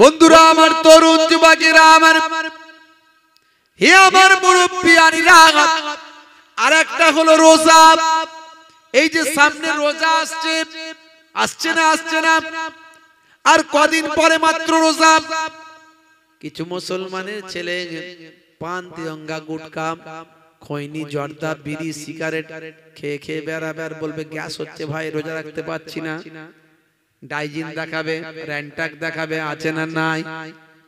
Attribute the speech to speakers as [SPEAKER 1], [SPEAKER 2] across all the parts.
[SPEAKER 1] বন্ধুরা আমার তরুণ যুবকেরা আমার হে আমার মুরব্বী আনিরা আর একটা হলো রোজা এই যে সামনে রোজা আসছে আসছে না আসছে না আর কদিন পরে মাত্র রোজা কিছু মুসলমানের ছেলে পান তিরঙ্গা গুটকা খৈনি জর্দা বিড়ি সিগারেট খেয়ে খেয়ে বেড়াবে আর বলবে গ্যাস হচ্ছে ভাই রোজা রাখতে পারছি না ডাইজিন দেখাবে র্যান্টাক দেখাবে আছে না নাই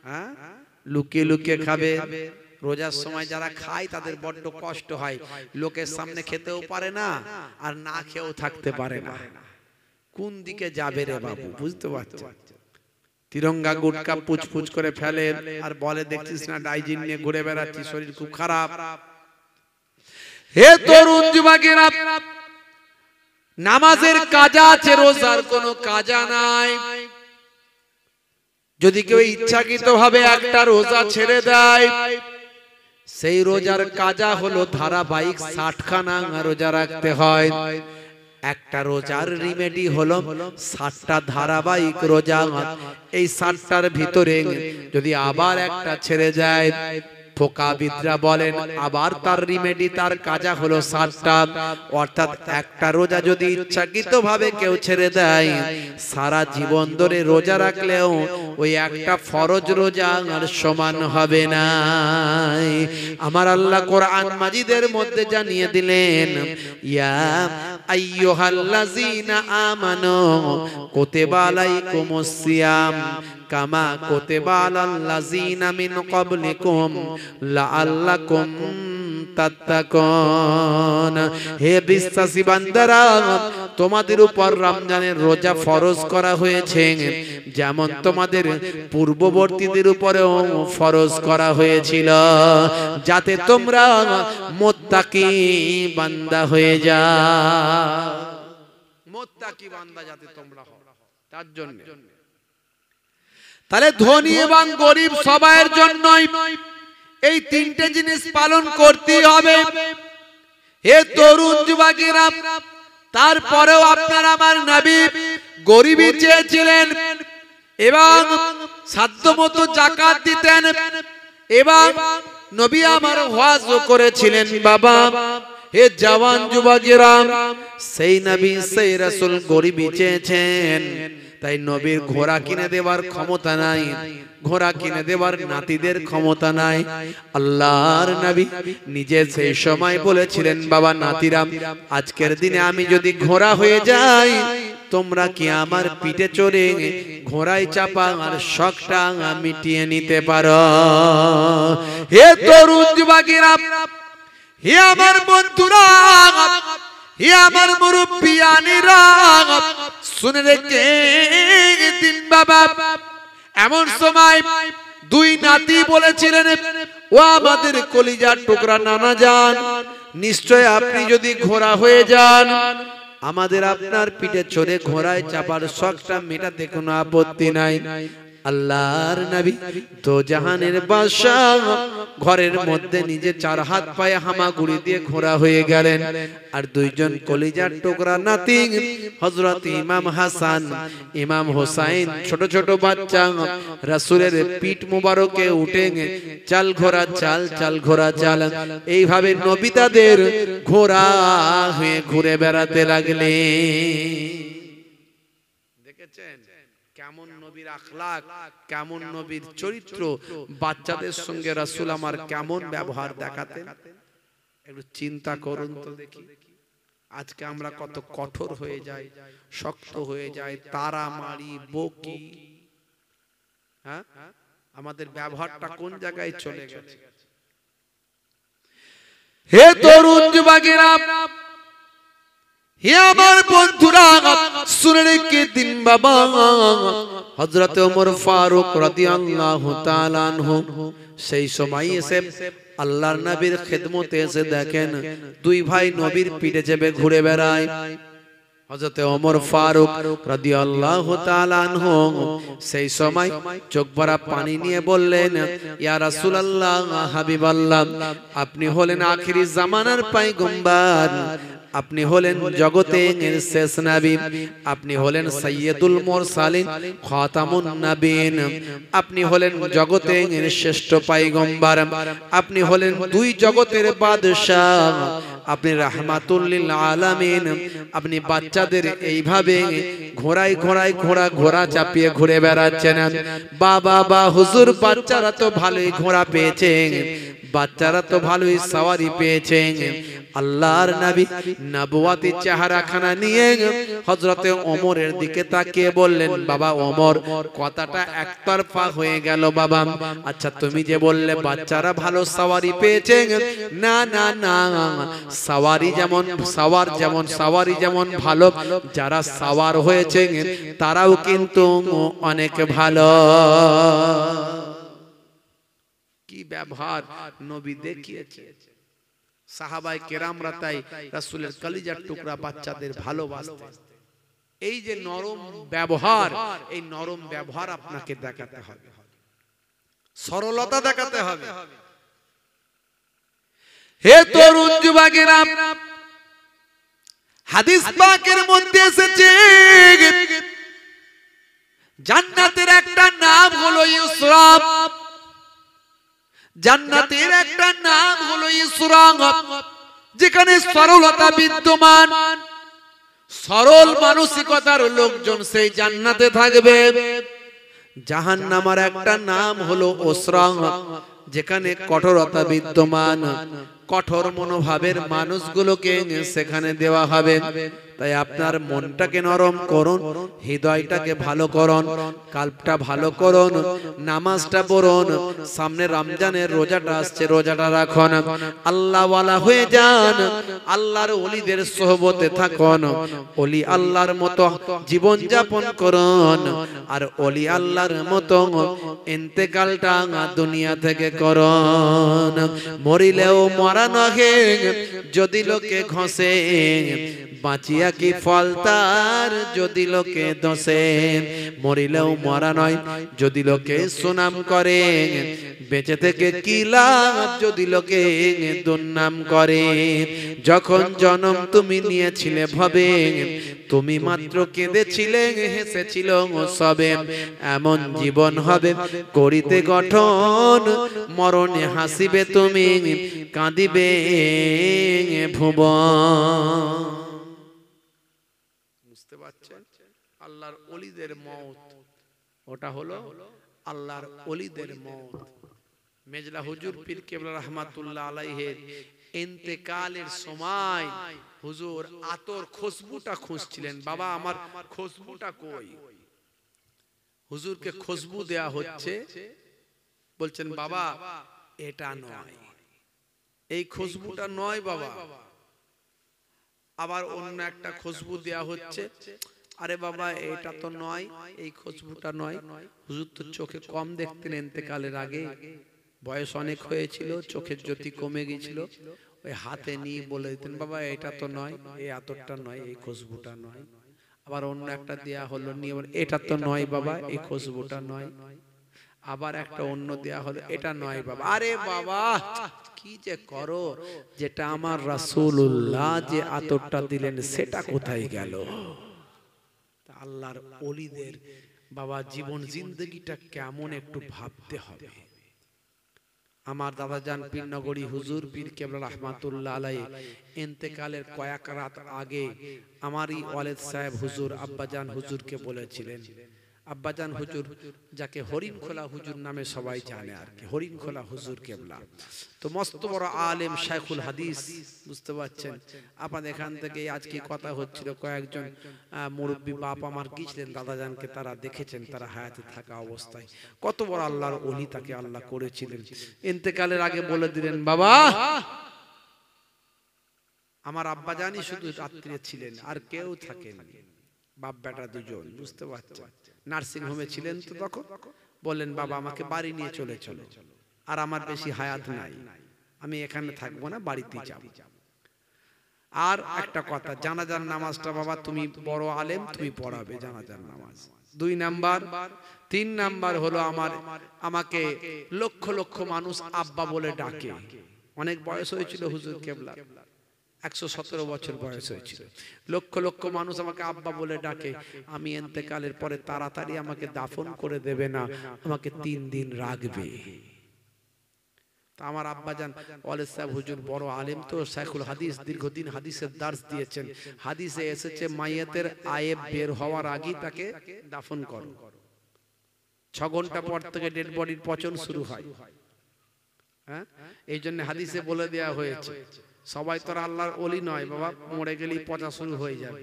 [SPEAKER 1] হ্যাঁ? হ্যাঁ লুকিয়ে লুকিয়ে খাবে রোজার সময় যারা খায় তাদের বড্ড কষ্ট হয় লোকের সামনে খেতেও পারে না আর না খেয়েও থাকতে পারে না কোন দিকে যাবে রে বাবু বুঝতে পারছো তিরঙ্গা গুটকা পুচপুচ করে ফেলে আর বলে দেখছিস না ডাইজিন নিয়ে ঘুরে বেড়াচ্ছি শরীর খুব খারাপ হে তরুণ যুবকেরা নামাজের কাজা আছে রোজার কোনো কাজা নাই যদি কেউ ইচ্ছাকৃত ভাবে একটা রোজা ছেড়ে দেয় সেই রোজার কাজা হলো ধারাবাহিক ষাটখানা রোজা রাখতে হয় একটা রোজার রিমেডি হলো ষাটটা ধারাবাহিক রোজা এই ষাটটার ভিতরে যদি আবার একটা ছেড়ে যায় ফোকাবিদরা বলেন আবার তার রিমেডি তার কাজা হলো সাতটা অর্থাৎ একটা রোজা যদি ইচ্ছাকৃতভাবে কেউ ছেড়ে দেয় সারা জীবন ধরে রোজা রাখলেও ওই একটা ফরজ রোজা আর সমান হবে না আমার আল্লাহ কোরআন মাজিদের মধ্যে জানিয়ে দিলেন ইয়া আইয়ুহাল্লাযিনা আমানু কুতিবা আলাইকুমুস সিয়াম কামা মিন লাআল্লাকুম তাত্তাকুন হে বিশ্বাসী বান্দারা তোমাদের উপর রমজানের রোজা ফরজ করা হয়েছে যেমন তোমাদের পূর্ববর্তীদের উপরেও ফরজ করা হয়েছিল যাতে তোমরা মোত্তাকি বান্দা হয়ে যা মোত্তাকি বান্দা যাতে তোমরা হও তার জন্য তাহলে ধনী এবং গরিব সবাইয়ের জন্যই এই তিনটে জিনিস পালন করতে হবে হে তরুণ যুবকেরা তারপরেও আপনার আমার নাবি গরিবই চেয়েছিলেন এবং সাধ্যমতো জাকাত দিতেন এবং নবী আমার হওয়াজ করেছিলেন বাবা হে জওয়ান যুবকেরা সেই নবী সেই রসুল গরিবই চেয়েছেন তাই নবীর ঘোড়া কিনে দেওয়ার ক্ষমতা নাই ঘোড়া কিনে দেওয়ার নাতিদের ক্ষমতা নাই আল্লাহর নবী নিজে সেই সময় বলেছিলেন বাবা নাতিরাম আজকের দিনে আমি যদি ঘোড়া হয়ে যাই তোমরা কি আমার পিঠে চড়ে ঘোড়ায় চাপা আর শখটা মিটিয়ে নিতে পারো হে তরুণ যুবাকিরা হে আমার বন্ধুরা হে আমার মুরব্বিয়ানিরা শুনে রেখে দিন বাবা এমন সময় দুই নাতি বলেছিলেন ও আমাদের কলিজার টুকরা নানা যান নিশ্চয় আপনি যদি ঘোড়া হয়ে যান আমাদের আপনার পিঠে চড়ে ঘোড়ায় চাপার শখটা মেটাতে কোনো আপত্তি নাই আল্লাহর নবী তো জাহানের বাদশাহ ঘরের মধ্যে নিজে চার হাত পায়ে হামাগুড়ি দিয়ে ঘোরা হয়ে গেলেন আর দুইজন কলিজার টুকরা নাতি হযরত ইমাম হাসান ইমাম হোসাইন ছোট ছোট বাচ্চা রাসূলের পিঠ মুবারকে উঠে চাল ঘোরা চাল চাল ঘোরা চাল এইভাবে নবী তাদের ঘোরা হয়ে ঘুরে বেড়াতে লাগলেন কেমন নবীর চরিত্র বাচ্চাদের সঙ্গে রাসুল আমার কেমন ব্যবহার দেখাতেন একটু চিন্তা করুন তো দেখি আজকে আমরা কত কঠোর হয়ে যাই শক্ত হয়ে যাই তারা মারি বকি হ্যাঁ আমাদের ব্যবহারটা কোন জায়গায় চলে গেছে হে তরুণ যুবকেরা হে আমার বন্ধুরা শুনে রেখে দিন বাবা হজরত ওমর ফারুক রাদিয়াল্লাহু তাআলা আনহু সেই সময় এসে আল্লাহর নবীর খিদমতে এসে দেখেন দুই ভাই নবীর পিঠে চেপে ঘুরে বেড়ায় হজরতে ওমর ফারুক রাদিয়াল্লাহু তাআলা আনহু সেই সময় চোখ ভরা পানি নিয়ে বললেন ইয়া রাসূলুল্লাহ হাবিবাল্লাহ আপনি হলেন আখিরি জামানার পায়গম্বর আপনি হলেন জগতে শেষ নাবী আপনি হলেন সৈয়দুল সালিন খতামুন নাবিন আপনি হলেন জগতে শ্রেষ্ঠ পাইগম্বার আপনি হলেন দুই জগতের বাদশাহ আপনি রাহমাতুল্লিল আলামিন আপনি বাচ্চাদের এইভাবে ঘোড়ায় ঘোড়ায় ঘোড়া ঘোড়া চাপিয়ে ঘুরে বেড়াচ্ছেন বাবা বা হুজুর বাচ্চারা তো ভালোই ঘোড়া পেয়েছে বাচ্চারা তো ভালোই সাওয়ারি পেয়েছে আল্লাহর নবী নবওয়াতি চেহারাখানা নিয়ে হযরতে ওমরের দিকে তাকিয়ে বললেন বাবা ওমর কথাটা একতরফা হয়ে গেল বাবা আচ্ছা তুমি যে বললে বাচ্চারা ভালো সাওয়ারি পেয়েছে না না না সাওয়ারি যেমন সাওয়ার যেমন সাওয়ারি যেমন ভালো যারা সাওয়ার হয়েছে তারাও কিন্তু অনেক ভালো কি ব্যবহার নবী দেখিয়েছে সাহাবাই কেরামরা তাই রাসুলের কলিজার টুকরা বাচ্চাদের ভালোবাসতে এই যে নরম ব্যবহার এই নরম ব্যবহার আপনাকে দেখাতে হবে সরলতা দেখাতে হবে হে তরুণ যুবকেরা হাদিস পাকের মধ্যে এসেছে জান্নাতের একটা নাম হলো ইসরাব জান্নাতের একটা নাম হলো ইসরাব যেখানে সরলতা বিদ্যমান সরল মানসিকতার লোকজন সেই জান্নাতে থাকবে জাহান নামার একটা নাম হলো ওসরাং যেখানে কঠোরতা বিদ্যমান কঠোর মনোভাবের মানুষগুলোকে সেখানে দেওয়া হবে তাই আপনার মনটাকে নরম করুন হৃদয়টাকে ভালো করুন কাল্পটা ভালো করুন নামাজটা পড়ুন সামনে রমজানের রোজাটা আসছে রোজাটা রাখুন আল্লাহওয়ালা হয়ে যান আল্লাহর অলিদের সোহবতে থাকুন অলি আল্লাহর মতো জীবন যাপন করুন আর অলি আল্লাহর মতো এতেকালটা দুনিয়া থেকে করুন মরিলেও মরা নহে যদি লোকে ঘষে বাঁচিয়া কি ফল তার যদি লোকে দোষে মরিলেও মরা নয় যদি লোকে সুনাম করে বেঁচে থেকে কি লাভ যদি লোকে দুর্নাম করে যখন জনম তুমি নিয়েছিলে ভবে তুমি মাত্র কেঁদেছিলে হেসেছিল সবে এমন জীবন হবে করিতে গঠন মরণে হাসিবে তুমি কাঁদিবে ভুবন অলিদের মত ওটা হলো আল্লাহর অলিদের মত মেজলা হুজুর পীর কেবলা রহমাতুল্লাহ আলাইহের এতেকালের সময় হুজুর আতর খুশবুটা খুঁজছিলেন বাবা আমার খুশবুটা কই হুজুরকে খুশবু দেয়া হচ্ছে বলছেন বাবা এটা নয় এই খুশবুটা নয় বাবা আবার অন্য একটা খুশবু দেয়া হচ্ছে আরে বাবা এটা তো নয় এই খুশবুটা নয় হুজুর তো চোখে কম দেখতেন এতেকালের আগে বয়স অনেক হয়েছিল চোখের জ্যোতি কমে গিয়েছিল ওই হাতে নিয়ে বলে দিতেন বাবা এটা তো নয় এই আতরটা নয় এই খুশবুটা নয় আবার অন্য একটা দেয়া হলো নিয়ে এটা তো নয় বাবা এই খুশবুটা নয় আবার একটা অন্য দেয়া হলো এটা নয় বাবা আরে বাবা কি যে করো যেটা আমার রাসূলুল্লাহ যে আতরটা দিলেন সেটা কোথায় গেল আল্লাহর অলিদের বাবা জীবন জিন্দগিটা কেমন একটু ভাবতে হবে আমার দাদা দাদাজান পীরনগরী হুজুর পীর কেবলা রহমাতুল্লাহ আলাই এতেকালের কয়েক রাত আগে আমারই ওয়ালেদ সাহেব হুজুর আব্বাজান হুজুরকে বলেছিলেন আব্বাজান হুজুর যাকে হরিণ খোলা হুজুর নামে সবাই জানে আর কি হরিণ খোলা হুজুর কেবলা তো মস্ত বড় আলেম শাইখুল হাদিস বুঝতে পারছেন আপনাদের এখান থেকে আজকে কথা হচ্ছিল কয়েকজন মুরব্বী বাপ আমার গিয়েছিলেন দাদাজানকে তারা দেখেছেন তারা হায়াতে থাকা অবস্থায় কত বড় আল্লাহর অলি তাকে আল্লাহ করেছিলেন ইন্তেকালের আগে বলে দিলেন বাবা আমার আব্বাজানই শুধু রাত্রে ছিলেন আর কেউ থাকেন বাপ বেটা দুজন বুঝতে পারছেন নার্সিং হোমে ছিলেন তো তখন বললেন বাবা আমাকে বাড়ি নিয়ে চলে চলো আর আমার বেশি হায়াত নাই আমি এখানে থাকবো না বাড়িতে যাব আর একটা কথা জানাজার নামাজটা বাবা তুমি বড় আলেম তুমি পড়াবে জানাজার নামাজ দুই নাম্বার তিন নাম্বার হলো আমার আমাকে লক্ষ লক্ষ মানুষ আব্বা বলে ডাকে অনেক বয়স হয়েছিল হুজুর কেবলা একশো সতেরো বছর বয়স হয়েছিল লক্ষ লক্ষ মানুষ আমাকে আব্বা বলে ডাকে আমি এতেকালের পরে তাড়াতাড়ি আমাকে দাফন করে দেবে না আমাকে তিন দিন রাখবে আমার যান ওয়ালেদ সাহেব হুজুর বড় আলেম তো সাইকুল হাদিস দীর্ঘদিন হাদিসের দার্স দিয়েছেন হাদিসে এসেছে মাইয়াতের আয়েব বের হওয়ার আগেই তাকে দাফন করো ছ ঘন্টা পর থেকে ডেড বডির পচন শুরু হয় হ্যাঁ এই জন্য হাদিসে বলে দেয়া হয়েছে সবাই তোর আল্লাহর অলি নয় বাবা মরে গেলি পচা শুরু হয়ে যাবে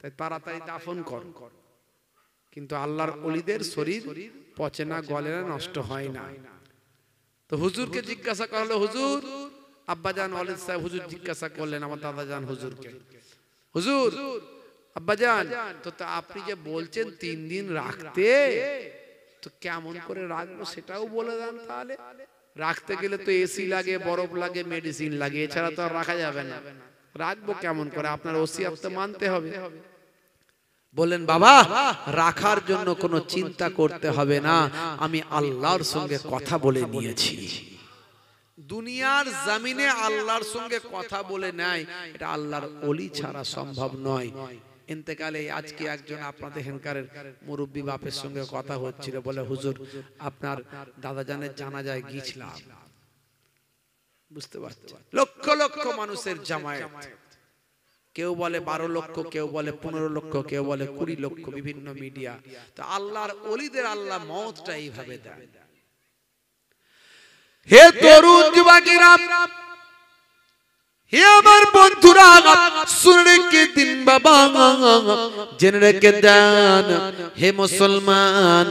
[SPEAKER 1] তাই তাড়াতাড়ি দাফন কর কিন্তু আল্লাহর অলিদের শরীর পচে না গলে না নষ্ট হয় না তো হুজুরকে জিজ্ঞাসা করালো হুজুর আব্বাজান ওয়ালিদ সাহেব হুজুর জিজ্ঞাসা করলেন আমার দাদাজান হুজুরকে হুজুর আব্বাজান তো আপনি যে বলছেন তিন দিন রাখতে তো কেমন করে রাখবো সেটাও বলে দেন তাহলে রাখতে গেলে তো এসি লাগে বরফ লাগে মেডিসিন লাগে এছাড়া তো আর রাখা যাবে না রাখবো কেমন করে আপনার ওসি আপনি মানতে হবে বললেন বাবা রাখার জন্য কোনো চিন্তা করতে হবে না আমি আল্লাহর সঙ্গে কথা বলে নিয়েছি দুনিয়ার জামিনে আল্লাহর সঙ্গে কথা বলে নেয় এটা আল্লাহর অলি ছাড়া সম্ভব নয় ইন্তেকালে আজকে একজন আপনাদের এখানকারের মুরব্বী বাপের সঙ্গে কথা হচ্ছিল বলে হুজুর আপনার দাদা জানের জানা যায় গিয়েছিলাম বুঝতে পারছি লক্ষ লক্ষ মানুষের জামায়াত কেউ বলে বারো লক্ষ কেউ বলে পনেরো লক্ষ কেউ বলে কুড়ি লক্ষ বিভিন্ন মিডিয়া তো আল্লাহর অলিদের আল্লাহ মতটা এইভাবে দেয় হে তরুণ যুবকেরা হে আমার বন্ধুরা শুনে রেখে দিন বাবা জেনে রেখে দেন হে মুসলমান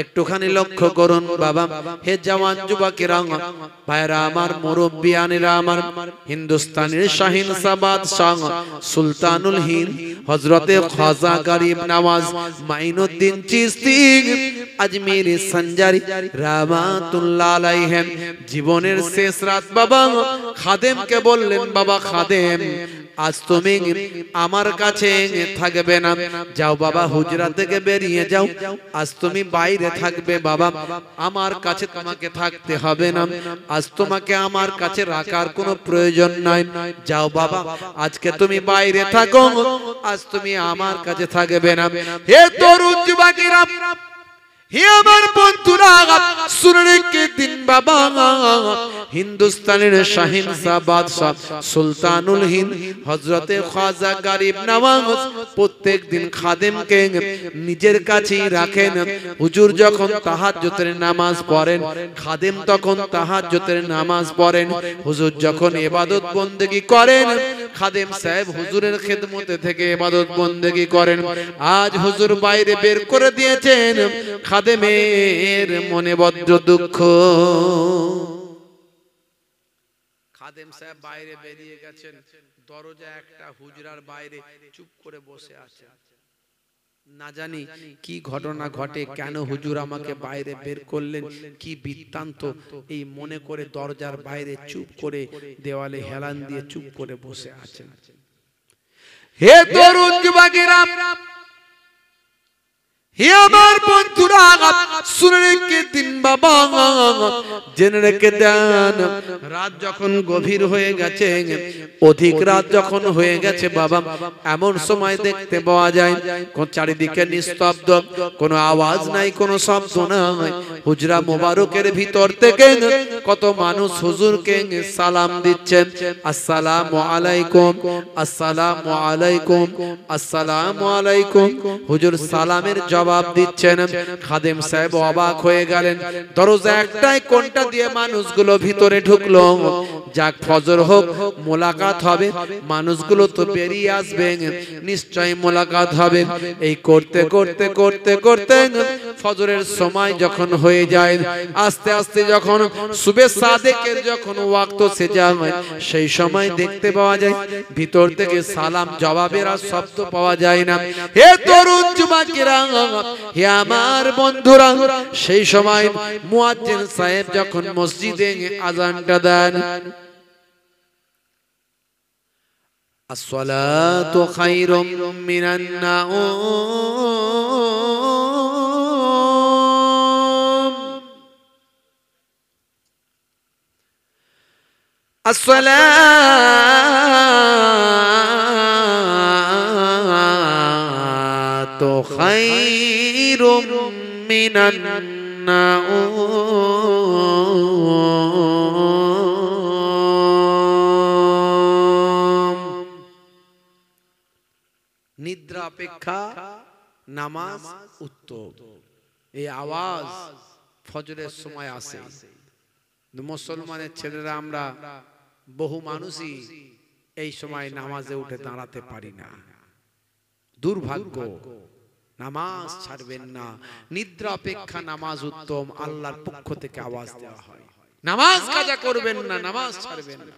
[SPEAKER 1] একটুখানি লক্ষ্য করুন বাবা হে জওয়ান যুবকেরা ভাইরা আমার আনিরা আমার হিন্দুস্তানের শাহিন সাবাদ সাং সুলতানুল হিন হজরতে খাজা গরিব নওয়াজ মাইনুদ্দিন চিস্তি আজমির সঞ্জারি রামাতুল্লাহ আলাইহিম জীবনের শেষ রাত বাবা খাদেমকে বললেন বাবা খাদেম আজ তুমি আমার কাছে থাকবে না যাও বাবা হুজরা থেকে বেরিয়ে যাও আজ তুমি বাইরে থাকবে বাবা আমার কাছে তোমাকে থাকতে হবে না আজ তোমাকে আমার কাছে রাখার কোনো প্রয়োজন নাই যাও বাবা আজকে তুমি বাইরে থাকো আজ তুমি আমার কাছে থাকবে না হে তরুণ যুবকেরা আমার বন্ধুরা সুরকে দিন বাবা হিন্দুস্তানের শাহিন বাদশাহ সুলতানুল হিন্দ হজরতে খাজা গরিব নওয়াজ প্রত্যেক দিন খাদেমকে নিজের কাছেই রাখেন হুজুর যখন তাহাজ্জুতের নামাজ পড়েন খাদেম তখন তাহাজ্জুতের নামাজ পড়েন হুজুর যখন ইবাদত বন্দেগী করেন খাদেম সাহেব হুজুরের খেদমতে থেকে ইবাদত বন্দেগী করেন আজ হুজুর বাইরে বের করে দিয়েছেন খাদেম খাদেমের মনে বজ্র দুঃখ খাদেম সাহেব বাইরে বেরিয়ে গেছেন দরজা একটা হুজরার বাইরে চুপ করে বসে আছে না জানি কি ঘটনা ঘটে কেন হুজুর আমাকে বাইরে বের করলেন কি বৃত্তান্ত এই মনে করে দরজার বাইরে চুপ করে দেওয়ালে হেলান দিয়ে চুপ করে বসে আছেন হে তরুণ যুবকেরা হে আমার বন্ধুরা শুনে রেখে দিন বাবা জেনে রেখে দেন রাত যখন গভীর হয়ে গেছে অধিক রাত যখন হয়ে গেছে বাবা এমন সময় দেখতে পাওয়া যায় চারিদিকে নিস্তব্ধ কোনো আওয়াজ নাই কোনো শব্দ নাই হুজরা মোবারকের ভিতর থেকে কত মানুষ হুজুরকে সালাম দিচ্ছেন আসসালাম আলাইকুম আসসালাম আলাইকুম আসসালাম আলাইকুম হুজুর সালামের জবাব জবাব দিচ্ছেন খাদেম সাহেব অবাক হয়ে গেলেন দরজা একটাই কোনটা দিয়ে মানুষগুলো ভিতরে ঢুকলো যাক ফজর হোক মোলাকাত হবে মানুষগুলো তো বেরিয়ে আসবে নিশ্চয়ই মোলাকাত হবে এই করতে করতে করতে করতে ফজরের সময় যখন হয়ে যায় আস্তে আস্তে যখন সুবে সাদেকের যখন ওয়াক্ত সে যায় সেই সময় দেখতে পাওয়া যায় ভিতর থেকে সালাম জবাবের আর শব্দ পাওয়া যায় না হে তরুণ জুমাকিরা হে আমার বন্ধুরা সেই সময় মুয়াজ্জিন সাহেব যখন মসজিদে আজানটা দেন الصلاة خير من النوم তো خير নিদ্রা অপেক্ষা নামাজ উত্তম এই আওয়াজ ফজরের সময় আসে মুসলমানের ছেলেরা আমরা বহু মানুষই এই সময় নামাজে উঠে দাঁড়াতে পারি না দুর্ভাগ্য নামাজ ছাড়বেন না নিদ্রা অপেক্ষা নামাজ উত্তম আল্লাহর পক্ষ থেকে আওয়াজ দেওয়া হয় নামাজ কাজা করবেন না নামাজ ছাড়বেন না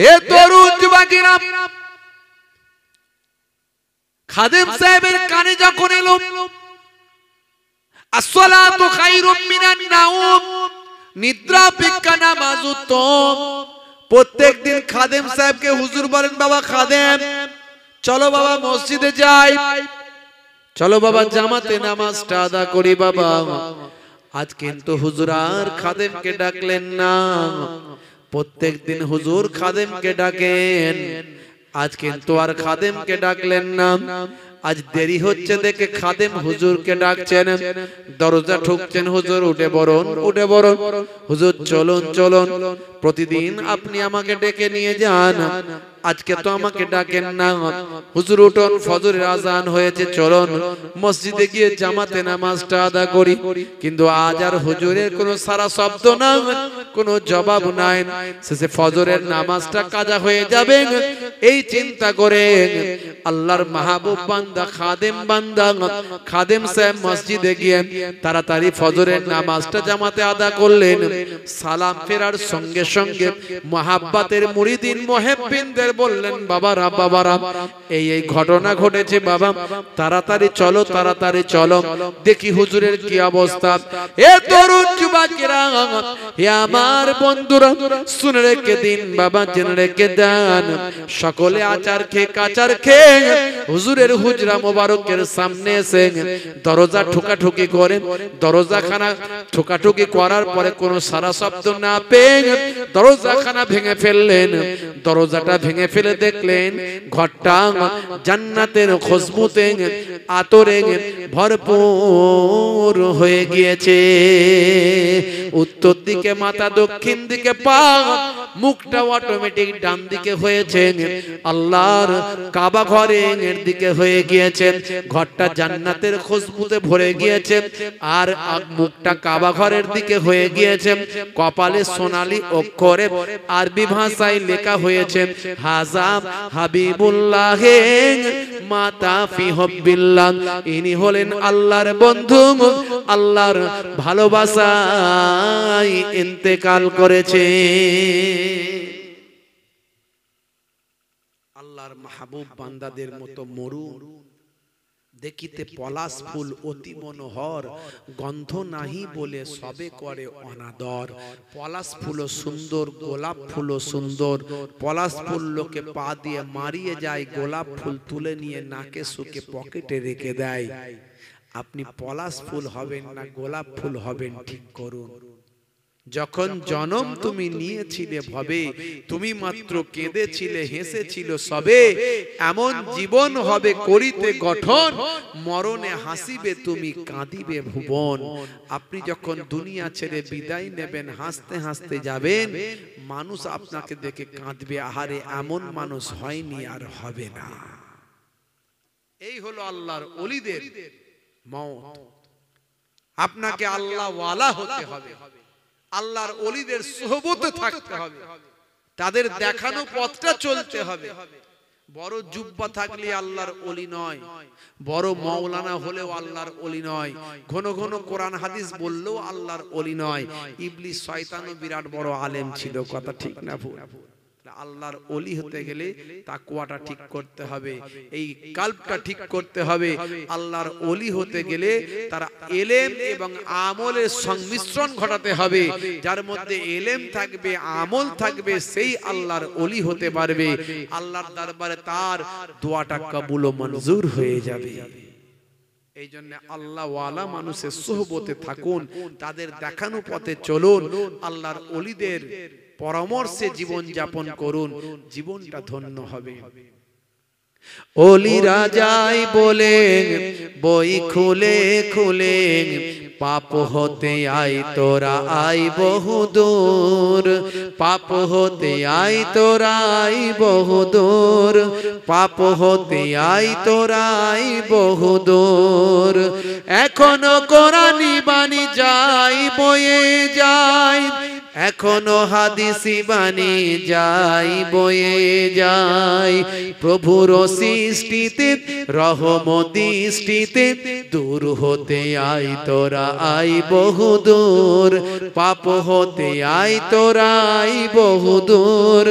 [SPEAKER 1] হে তরুণ যুবকেরা খাদেম সাহেবের কানে যখন এলো আসসালাতু খায়রুম মিনান নাউম নিদ্রা ভিক্ষা না উত্তম প্রত্যেক দিন খাদেম সাহেবকে হুজুর বলেন বাবা খাদেম চলো বাবা মসজিদে যাই চলো বাবা জামাতে নামাজটা আদা করি বাবা আজ কিন্তু হুজুর আর খাদেমকে ডাকলেন না প্রত্যেক দিন হুজুর খাদেমকে ডাকেন আজ কিন্তু আর খাদেমকে ডাকলেন না আজ দেরি হচ্ছে দেখে খাদেম হুজুরকে ডাকছেন দরজা ঠুকছেন হুজুর উঠে বরণ উঠে বরণ হুজুর চলুন চলুন প্রতিদিন আপনি আমাকে ডেকে নিয়ে যান আজকে তো আমাকে ডাকেন না হুজুর উঠন ফজরের আজান হয়েছে চলন মসজিদে গিয়ে জামাতে নামাজটা আদা করি কিন্তু আজ আর হুজুরের কোনো সারা শব্দ না কোনো জবাব নাই শেষে ফজরের নামাজটা কাজা হয়ে যাবে এই চিন্তা করে আল্লাহর মাহবুব বান্দা খাদেম বান্দা খাদেম সাহেব মসজিদে গিয়ে তাড়াতাড়ি ফজরের নামাজটা জামাতে আদা করলেন সালাম ফেরার সঙ্গে সঙ্গে মহাব্বাতের মুরিদিন মহেব্বিনদের আর বললেন বাবারা বাবারা এই এই ঘটনা ঘটেছে বাবা তাড়াতাড়ি চলো তাড়াতাড়ি চলো দেখি হুজুরের কি অবস্থা এ তরুণ যুবকেরা হে আমার বন্ধুরা শুনে রেখে দিন বাবা জেনে রেখে দেন সকলে আচার খে কাচার খে হুজুরের হুজরা মোবারকের সামনে এসে দরজা ঠোকাঠুকি করে দরজা দরজাখানা ঠোকাঠুকি করার পরে কোনো সারা শব্দ না পেয়ে দরজা খানা ভেঙে ফেললেন দরজাটা ভেঙে ভেঙে ফেলে দেখলেন ঘরটা জান্নাতের খুশবুতে আতরে ভরপুর হয়ে গিয়েছে উত্তর দিকে মাথা দক্ষিণ দিকে পা মুখটা অটোমেটিক ডান দিকে হয়েছে আল্লাহর কাবা ঘরে এর দিকে হয়ে গিয়েছে ঘরটা জান্নাতের খুশবুতে ভরে গিয়েছে আর মুখটা কাবা ঘরের দিকে হয়ে গিয়েছে কপালে সোনালি অক্ষরে আরবি ভাষায় লেখা হয়েছে হাজা হাবিবুল্লাহ মাতা ফি হব্বিল্লাহ ইনি হলেন আল্লাহর বন্ধু আল্লাহর ভালোবাসায় ইন্তেকাল করেছে আল্লাহর মাহবুব বান্দাদের মতো মরু দেখিতে পলাশ ফুল অতি মনোহর গন্ধ নাহি বলে সবে করে অনাদর পলাশ ফুল সুন্দর গোলাপ ফুল সুন্দর পলাশ ফুল লোকে পা দিয়ে মারিয়ে যায় গোলাপ ফুল তুলে নিয়ে নাকে সুকে পকেটে রেখে দেয় আপনি পলাশ ফুল হবেন না গোলাপ ফুল হবেন ঠিক করুন যখন জনম তুমি নিয়েছিলে ভবে তুমি মাত্র কেঁদেছিলে হেসেছিল সবে এমন জীবন হবে করিতে গঠন মরণে হাসিবে তুমি কাঁদিবে ভুবন আপনি যখন দুনিয়া ছেড়ে বিদায় নেবেন হাসতে হাসতে যাবেন মানুষ আপনাকে দেখে কাঁদবে আহারে এমন মানুষ হয়নি আর হবে না এই হলো আল্লাহর অলিদের মত আপনাকে আল্লাহ ওয়ালা হতে হবে আল্লাহর অলিদের সহবত থাকতে হবে তাদের দেখানো পথটা চলতে হবে বড় জুব্বা থাকলে আল্লাহর অলি নয় বড় মাওলানা হলেও আল্লাহর অলি নয় ঘন ঘন কোরআন হাদিস বললেও আল্লাহর অলি নয় ইবলি শয়তানও বিরাট বড় আলেম ছিল কথা ঠিক না ভুল আল্লাহর অলি হতে গেলে তাকুয়াটা ঠিক করতে হবে এই কাল্পটা ঠিক করতে হবে আল্লাহর অলি হতে গেলে তার এলেম এবং আমলের সংমিশ্রণ ঘটাতে হবে যার মধ্যে এলেম থাকবে আমল থাকবে সেই আল্লাহর অলি হতে পারবে আল্লাহর দরবারে তার দোয়াটা কবুল ও মঞ্জুর হয়ে যাবে এই জন্য আল্লাহওয়ালা মানুষের সোহবতে থাকুন তাদের দেখানো পথে চলুন আল্লাহর অলিদের পরামর্শে জীবন যাপন করুন জীবনটা ধন্য হবে অলি রাজাই বলে বই খুলে খুলে পাপ হতে আই তোরা আই দূর পাপ হতে আই তোরা আই দূর পাপ হতে আই তোরা আই দূর এখনো কোরআনি বাণী যাই বয়ে যায় এখনো হাদিসি বাণী যাই বয়ে যাই প্রভুর সৃষ্টিতে রহম দৃষ্টিতে দূর হতে আই তোরা আই বহুদূর পাপ হতে আই তোরা আই বহুদূর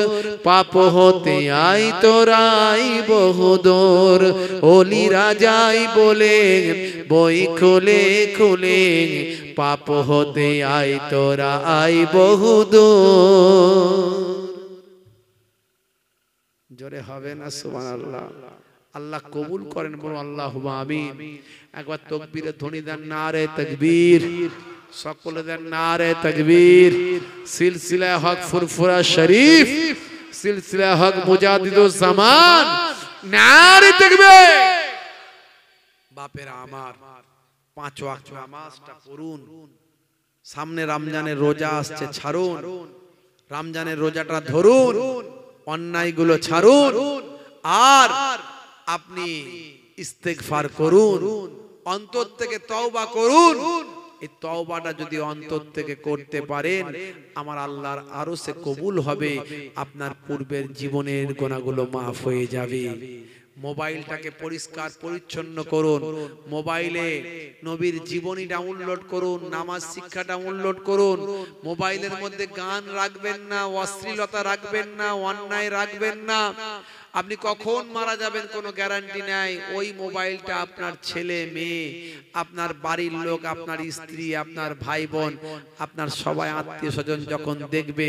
[SPEAKER 1] পাপ হতে আই তোরা আই বহুদূর অলিরা যাই বলে বই খুলে খুলে পাপ হতে আই তোরা আই বহু জোরে হবে না সুমান আল্লাহ আল্লাহ কবুল করেন বলো আল্লাহ আমি একবার তকবীরে ধনী দেন না রে তকবীর সকলে দেন না রে তকবীর সিলসিলা হক ফুরফুরা শরীফ সিলসিলা হক মুজাদিদ জামান না রে তকবীর বাপের আমার পাঁচ ওয়াক্ত নামাজটা পড়ুন সামনে রমজানের রোজা আসছে ছাড়ুন রমজানের রোজাটা ধরুন অন্যায়গুলো ছাড়ুন আর আপনি ইস্তেকফার করুন অন্তর থেকে তওবা করুন এই তওবাটা যদি অন্তর থেকে করতে পারেন আমার আল্লাহর আরো সে কবুল হবে আপনার পূর্বের জীবনের গোনাগুলো মাফ হয়ে যাবে মোবাইলটাকে পরিষ্কার পরিচ্ছন্ন করুন মোবাইলে নবীর জীবনী ডাউনলোড করুন নামাজ শিক্ষা ডাউনলোড করুন মোবাইলের মধ্যে গান রাখবেন না অশ্লীলতা রাখবেন না অন্যায় রাখবেন না আপনি কখন মারা যাবেন কোনো গ্যারান্টি নাই ওই মোবাইলটা আপনার ছেলে মেয়ে আপনার বাড়ির লোক আপনার স্ত্রী আপনার ভাই বোন আপনার সবাই আত্মীয় স্বজন যখন দেখবে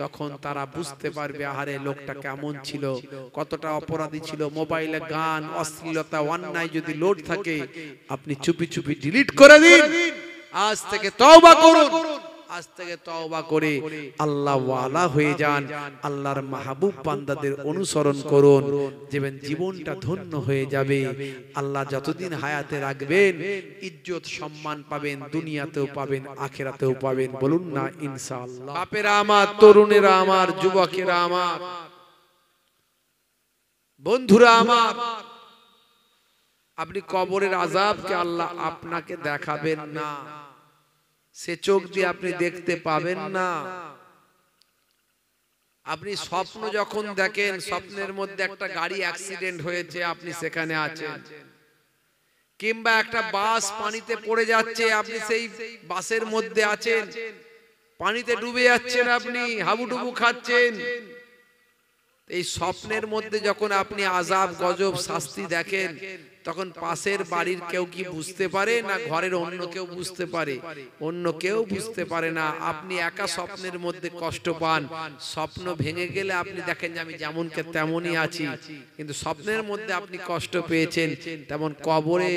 [SPEAKER 1] তখন তারা বুঝতে পারবে আহারে লোকটা কেমন ছিল কতটা অপরাধী ছিল মোবাইলে গান অশ্লীলতা অন্যায় যদি লোড থাকে আপনি চুপি চুপি ডিলিট করে দিন আজ থেকে তওবা করুন আজ থেকে তওবা করে আল্লাহ ওয়ালা হয়ে যান আল্লাহর মাহবুব বান্দাদের অনুসরণ করুন যেবেন জীবনটা ধন্য হয়ে যাবে আল্লাহ যতদিন হায়াতে রাখবেন ইজ্জত সম্মান পাবেন দুনিয়াতেও পাবেন আখেরাতেও পাবেন বলুন না ইনশাআল্লাহ বাপেরা আমার তরুণেরা আমার যুবকেরা আমার বন্ধুরা আমার আপনি কবরের আজাবকে আল্লাহ আপনাকে দেখাবেন না সে চোখ দিয়ে আপনি দেখতে পাবেন না আপনি স্বপ্ন যখন দেখেন স্বপ্নের মধ্যে একটা গাড়ি অ্যাক্সিডেন্ট হয়েছে আপনি সেখানে আছেন কিংবা একটা বাস পানিতে পড়ে যাচ্ছে আপনি সেই বাসের মধ্যে আছেন পানিতে ডুবে যাচ্ছেন আপনি হাবুডুবু খাচ্ছেন এই স্বপ্নের মধ্যে যখন আপনি আজাব গজব শাস্তি দেখেন তখন পাশের বাড়ির কেউ কি বুঝতে পারে না ঘরের অন্য কেউ বুঝতে পারে অন্য কেউ বুঝতে পারে না আপনি একা স্বপ্নের মধ্যে কষ্ট পান স্বপ্ন ভেঙে গেলে আপনি দেখেন যে আমি যেমনকে তেমনই আছি কিন্তু স্বপ্নের মধ্যে আপনি কষ্ট পেয়েছেন তেমন কবরে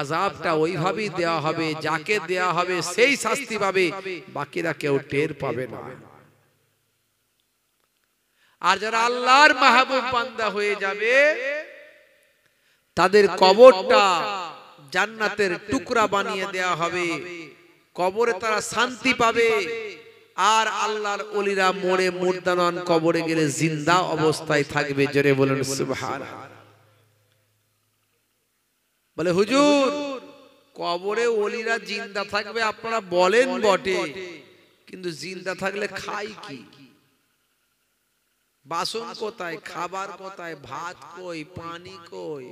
[SPEAKER 1] আজাবটা ওইভাবেই দেওয়া হবে যাকে দেয়া হবে সেই শাস্তি পাবে বাকিরা কেউ টের পাবে না আর যারা আল্লাহর মাহবুব বান্দা হয়ে যাবে তাদের কবরটা জান্নাতের টুকরা বানিয়ে দেয়া হবে কবরে তারা শান্তি পাবে আর আল্লাহর অলিরা মোড়ে মুর্দানন কবরে গেলে জিন্দা অবস্থায় থাকবে জোরে বলেন বলে হুজুর কবরে অলিরা জিন্দা থাকবে আপনারা বলেন বটে কিন্তু জিন্দা থাকলে খাই কি বাসন কোথায় খাবার কোথায় ভাত কই পানি কই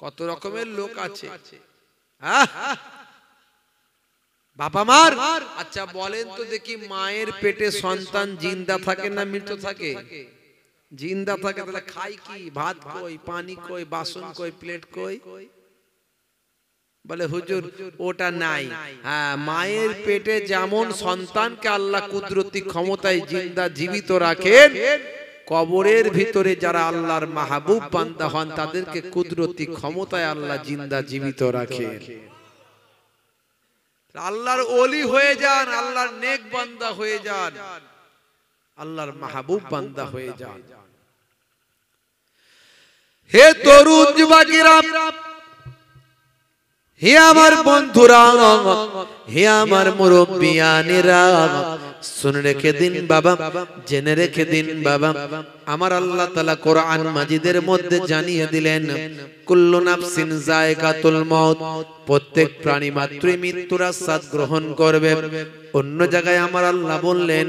[SPEAKER 1] কত রকমের লোক আছে বাবা মার আচ্ছা বলেন তো দেখি মায়ের পেটে সন্তান জিন্দা থাকে না মৃত থাকে জিন্দা থাকে তাহলে খাই কি ভাত কই পানি কই বাসন কই প্লেট কই বলে হুজুর ওটা নাই হ্যাঁ, হ্যাঁ মায়ের পেটে যেমন সন্তানকে আল্লাহ কুদরতি ক্ষমতায় জিন্দা জীবিত রাখেন কবরের ভিতরে যারা আল্লাহর মাহবুব বান্দা হন তাদেরকে কুদরতি ক্ষমতায় আল্লাহ জিন্দা জীবিত রাখেন আল্লাহর ওলি হয়ে যান আল্লাহর নেক বান্দা হয়ে যান আল্লাহর মাহবুব বান্দা হয়ে যান হে তরুণ যুবকেরা হে আমার বন্ধুরা হে আমার মুরব্বিয়ানেরা শুনে রেখে দিন বাবা জেনে রেখে দিন বাবা আমার আল্লাহ তাআলা কোরআন মাজিদের মধ্যে জানিয়ে দিলেন কুল্লু নাফসিন যায়কাতুল মউত প্রত্যেক প্রাণী মাত্রই মৃত্যুর স্বাদ গ্রহণ করবে অন্য জায়গায় আমার আল্লাহ বললেন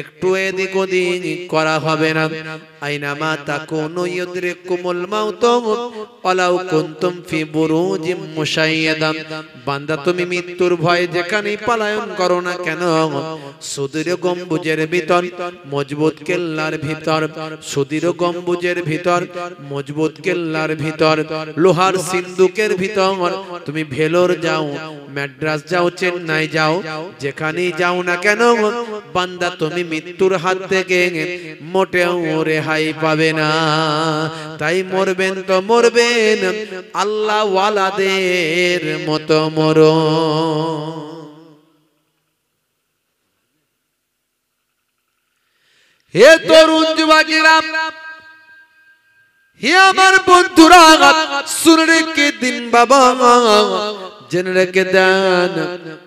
[SPEAKER 1] একটু এদিক ওদিক করা হবে না আইনা কোন তাকুনু ইউদরিকুমুল মাউত ওয়ালাউ কুনতুম ফি বুরুজিম মুশাইয়াদা বান্দা তুমি মৃত্যুর ভয়ে যেখানে পলায়ন করো না কেন সুদীর গম্বুজের ভিতর মজবুত কেল্লার ভিতর সুদীর গম্বুজের ভিতর মজবুত কেল্লার ভিতর লোহার সিন্দুকের ভিতর তুমি ভেলোর যাও ম্যাড্রাস যাও চেন্নাই যাও যেখানে যাও না কেন বান্দা তুমি তুমি মৃত্যুর হাত থেকে মোটেও রেহাই পাবে না তাই মরবেন তো মরবেন আল্লাহ ওয়ালাদের মতো মর হে তরুণ হে আমার বন্ধুরা শুনে রেখে দিন বাবা জেনে রেখে দেন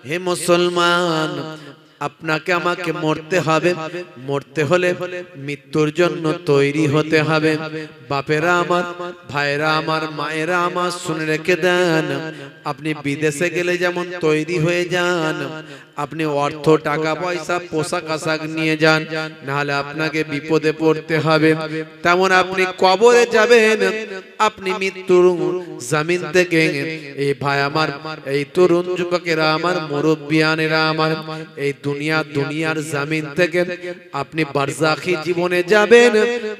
[SPEAKER 1] হে মুসলমান আপনাকে আমাকে মরতে হবে মরতে হলে মৃত্যুর জন্য তৈরি হতে হবে বাপেরা আমার ভাইরা আমার মায়েরা আমার শুনে রেখে দেন আপনি বিদেশে গেলে যেমন তৈরি হয়ে যান আপনি অর্থ টাকা পয়সা পোশাক আশাক নিয়ে যান নাহলে আপনাকে বিপদে পড়তে হবে তেমন আপনি কবরে যাবেন আপনি মৃত্যুর জামিন থেকে এই ভাই আমার এই তরুণ যুবকেরা আমার মুরব্বিয়ানেরা আমার এই দুনিয়া দুনিয়ার জামিন থেকে আপনি বারজাখি জীবনে যাবেন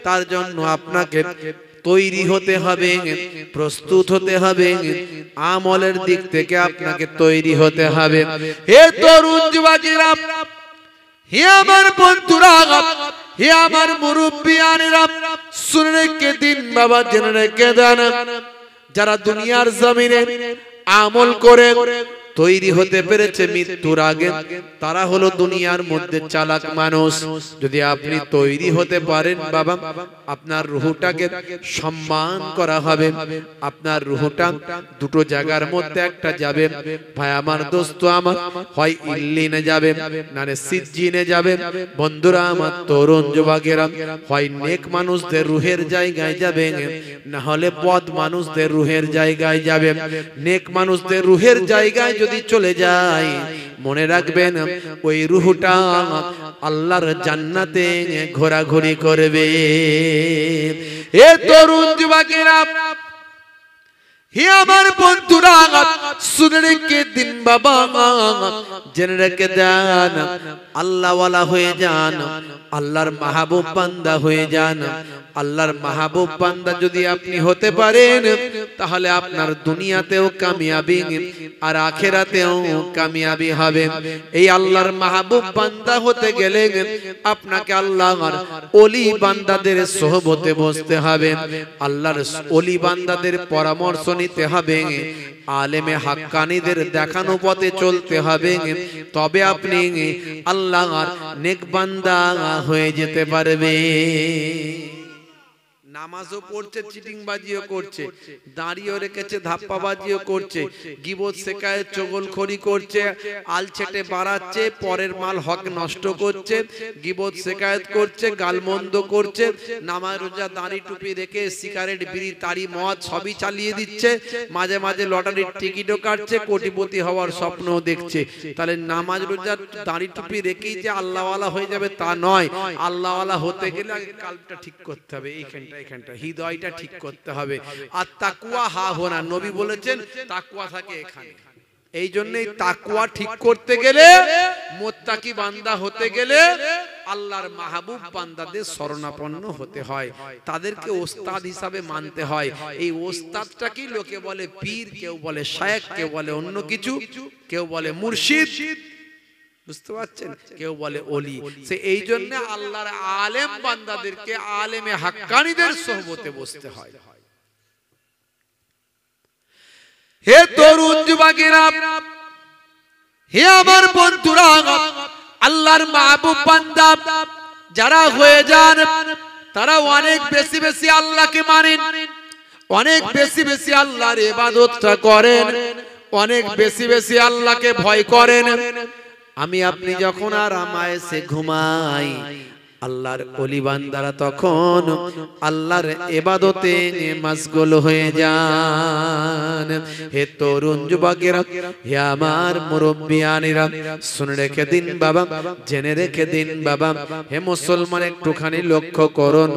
[SPEAKER 1] তার জন্য আপনাকে তৈরি হতে হবে প্রস্তুত হতে হবে আমলের দিক থেকে আপনাকে তৈরি হতে হবে হে তরুণ যুবকেরা হে আমার বন্ধুরা হে আমার মুরব্বিয়ানেরা শুনে রেখে দিন বাবা জেনে রেখে দেন যারা দুনিয়ার জমিনে আমল করে তৈরি হতে পেরেছে মৃত্যুর আগে তারা হলো দুনিয়ার মধ্যে চালাক মানুষ যদি আপনি তৈরি হতে পারেন বাবা আপনার রুহটাকে সম্মান করা হবে আপনার রুহটা দুটো জায়গার মধ্যে একটা যাবে ভাই আমার দোস্ত আমার হয় ইল্লিনে যাবে নারে সিজ্জিনে যাবে বন্ধুরা আমার তরুণ যুবকেরা হয় নেক মানুষদের রুহের জায়গায় যাবে না হলে পদ মানুষদের রুহের জায়গায় যাবে নেক মানুষদের রুহের জায়গায় যদি চলে যায় মনে রাখবেন ওই রুহটা আল্লাহর জান্নাতে ঘোরাঘুরি করবে এ তরুণ যুবকেরা হে আমার বন্ধুরা সুদরে কে দিন বাবা মা জেনে রেখে যান আল্লাহওয়ালা হয়ে যান আল্লাহর মাহবুব বান্দা হয়ে যান আল্লাহর মাহবুব বান্দা যদি আপনি হতে পারেন তাহলে আপনার দুনিয়াতেও কামিয়াবি আর আখেরাতেও কামিয়াবি হবে এই আল্লাহর মাহবুব বান্দা হতে গেলে আপনাকে আল্লাহর অলি বান্দাদের সোহবতে বসতে হবে আল্লাহর অলি বান্দাদের পরামর্শ নিতে হবে আলেমে হাক্কানিদের দেখানো পথে চলতে হবে তবে আপনি আল্লাহর নেকবান্দা হয়ে যেতে পারবে নামাজও পড়ছে চিটিংবাজিও করছে দাঁড়িয়ে রেখেছে ধাপ্পাবাজিও করছে গিবত শেখায় খড়ি করছে আলছেটে বাড়াচ্ছে পরের মাল হক নষ্ট করছে গিবত শেখায়ত করছে গালমন্দ করছে নামাজ রোজা দাঁড়ি টুপি রেখে সিগারেট বিড়ি তারি মদ সবই চালিয়ে দিচ্ছে মাঝে মাঝে লটারির টিকিটও কাটছে কোটিপতি হওয়ার স্বপ্নও দেখছে তাহলে নামাজ রোজা দাঁড়ি টুপি রেখেই যে আল্লাহওয়ালা হয়ে যাবে তা নয় আল্লাহওয়ালা হতে গেলে কালটা ঠিক করতে হবে এইখানটা এখানটা হৃদয়টা ঠিক করতে হবে আর তাকুয়া হা হোনা নবী বলেছেন তাকুয়া থাকে এখানে এই জন্যই তাকুয়া ঠিক করতে গেলে মোত্তাকি বান্দা হতে গেলে আল্লাহর মাহবুব বান্দাদের শরণাপন্ন হতে হয় তাদেরকে ওস্তাদ হিসাবে মানতে হয় এই কি লোকে বলে পীর কেউ বলে শায়েক কেউ বলে অন্য কিছু কেউ বলে মুর্শিদ বুঝতে পারছেন কেউ বলে অলি সে এই জন্য আল্লাহর আলেম বান্দাদেরকে আলেমে হাক্কানিদের সহবতে বসতে হয় হে তরুণ যুবকেরা হে আমার বন্ধুরা আল্লাহর মাহবুব বান্দা যারা হয়ে যান তারা অনেক বেশি বেশি আল্লাহকে মানেন অনেক বেশি বেশি আল্লাহর ইবাদতটা করেন অনেক বেশি বেশি আল্লাহকে ভয় করেন আমি আপনি যখন আর আমায় সে ঘুমাই আল্লাহর অলিবান দ্বারা তখন আল্লাহর এবাদতে মাসগুল হয়ে যান হে তরুণ যুবকেরা হে আমার মুরব্বিয়ানিরা শুনে রেখে দিন বাবা জেনে রেখে দিন বাবা হে মুসলমান একটুখানি লক্ষ্য করুন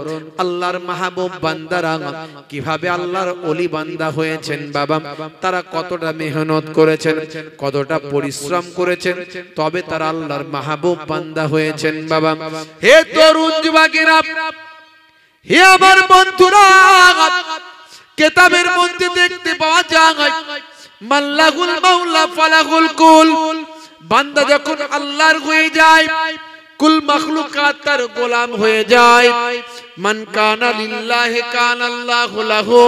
[SPEAKER 1] আল্লাহর মাহবুব বান্দারা কিভাবে আল্লাহর অলি বান্দা হয়েছেন বাবা তারা কতটা মেহনত করেছেন কতটা পরিশ্রম করেছেন তবে তারা আল্লাহর মাহবুব বান্দা হয়েছেন বাবা হে তরুণ যুবকেরা হে আমার বন্ধুরা কেতাবের মধ্যে দেখতে পাওয়া যায় মাল্লাগুল মাওলা ফালাগুল কুল বান্দা যখন আল্লাহর হয়ে যায় কুল মখলুকাত তার গোলাম হয়ে যায় মান কানা লিল্লাহি কানা আল্লাহু লাহু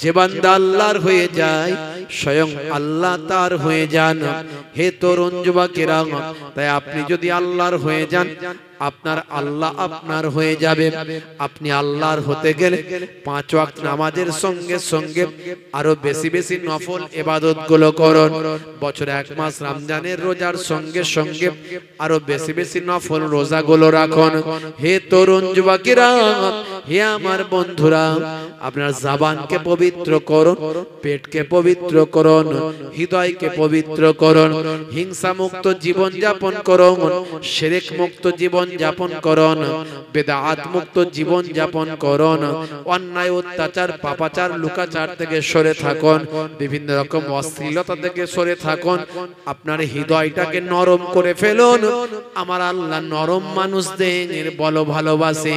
[SPEAKER 1] যে বান্দা আল্লাহর হয়ে যায় স্বয়ং আল্লাহ তার হয়ে যান হে তরুণ যুবকেরা তাই আপনি যদি আল্লাহর হয়ে যান আপনার আল্লাহ আপনার হয়ে যাবে আপনি আল্লাহর হতে গেলে পাঁচ ওয়াক্ত নামাজের সঙ্গে সঙ্গে আরো বেশি বেশি নফল গুলো করুন বছরে এক মাস রমজানের রোজার সঙ্গে সঙ্গে আরো বেশি বেশি নফল রোজাগুলো রাখুন হে তরুণ যুবকেরা হে আমার বন্ধুরা আপনার জাবানকে পবিত্র করুন পেটকে পবিত্র করুন হৃদয়কে পবিত্র করুন হিংসা মুক্ত জীবন যাপন করুন শেরেক মুক্ত জীবন যাপন করুন বেদাত মুক্ত জীবন যাপন করুন অন্যায় অত্যাচার পাপাচার লুকাচার থেকে সরে থাকুন বিভিন্ন রকম অশ্লীলতা থেকে সরে থাকুন আপনার হৃদয়টাকে নরম করে ফেলুন আমার আল্লাহ নরম মানুষদের বলো ভালোবাসে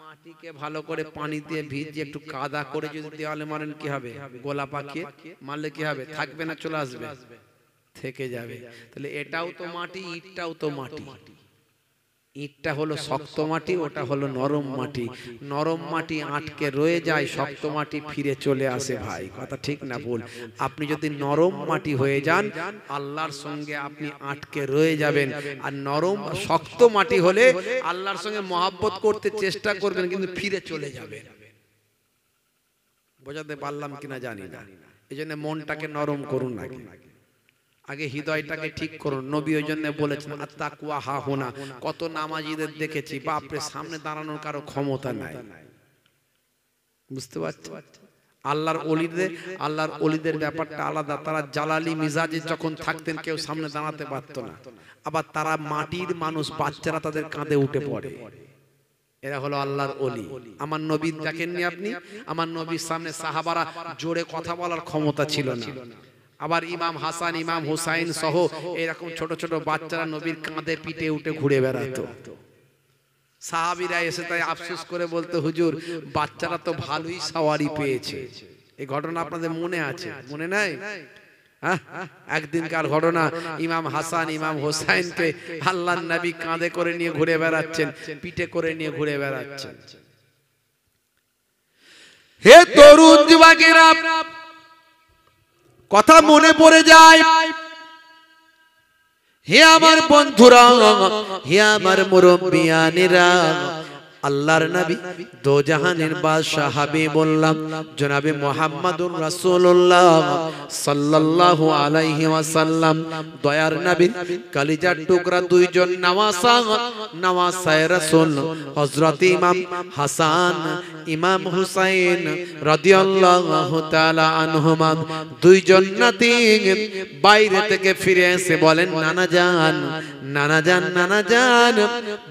[SPEAKER 1] মাটিকে ভালো করে পানি দিয়ে ভিজিয়ে একটু কাদা করে যদি দেওয়ালে মারেন কি হবে গোলা পাকিয়ে মারলে কি হবে থাকবে না চলে আসবে থেকে যাবে তাহলে এটাও তো মাটি ইটটাও তো মাটি ইটটা হলো শক্ত মাটি ওটা হলো নরম মাটি নরম মাটি আটকে রয়ে যায় শক্ত মাটি ফিরে চলে আসে ভাই কথা ঠিক না ভুল আপনি যদি নরম মাটি হয়ে যান আল্লাহর সঙ্গে আপনি আটকে রয়ে যাবেন আর নরম শক্ত মাটি হলে আল্লাহর সঙ্গে মহাব্বত করতে চেষ্টা করবেন কিন্তু ফিরে চলে যাবেন বোঝাতে পারলাম কিনা জানি না এই জন্য মনটাকে নরম করুন নাকি আগে হৃদয়টাকে ঠিক করুন নবী ওই জন্য বলেছেন আত্মা কুয়া হা হোনা কত নামাজিদের দেখেছি বাপরে সামনে দাঁড়ানোর কারো ক্ষমতা নাই বুঝতে পারছি আল্লাহর অলিদের আল্লাহর অলিদের ব্যাপারটা আলাদা তারা জালালি মিজাজে যখন থাকতেন কেউ সামনে দাঁড়াতে পারত না আবার তারা মাটির মানুষ বাচ্চারা তাদের কাঁধে উঠে পড়ে এরা হলো আল্লাহর অলি আমার নবী দেখেননি আপনি আমার নবীর সামনে সাহাবারা জোরে কথা বলার ক্ষমতা ছিল না আবার ইমাম হাসান ইমাম হুসাইন সহ এরকম ছোট ছোট বাচ্চারা নবীর কাঁধে পিটে উঠে ঘুরে বেড়াত সাহাবিরা এসে তাই আফসোস করে বলতে হুজুর বাচ্চারা তো ভালোই সাওয়ারি পেয়েছে এই ঘটনা আপনাদের মনে আছে মনে নাই একদিনকার ঘটনা ইমাম হাসান ইমাম হোসাইনকে আল্লাহ নবী কাঁধে করে নিয়ে ঘুরে বেড়াচ্ছেন পিঠে করে নিয়ে ঘুরে বেড়াচ্ছেন হে তরুণ যুবকেরা কথা মনে পড়ে যায় হে আমার বন্ধুরা হে আমার মুরব্বিয়ানিরা আল্লাহর নবী দোজাহানের বাদশাহ হাবিবুল্লাহ জনাবে মুহাম্মাদুর রাসূলুল্লাহ সাল্লাল্লাহু আলাইহি ওয়াসাল্লাম দয়ার নবী কালিজার টুকরা দুইজন নওয়াসা নওয়াসায়ে রাসূল হযরত ইমাম হাসান ইমাম হুসাইন রাদিয়াল্লাহু তাআলা আনহুমা দুইজন নাতি বাইরে থেকে ফিরে এসে বলেন নানা জান নানা যান নানা যান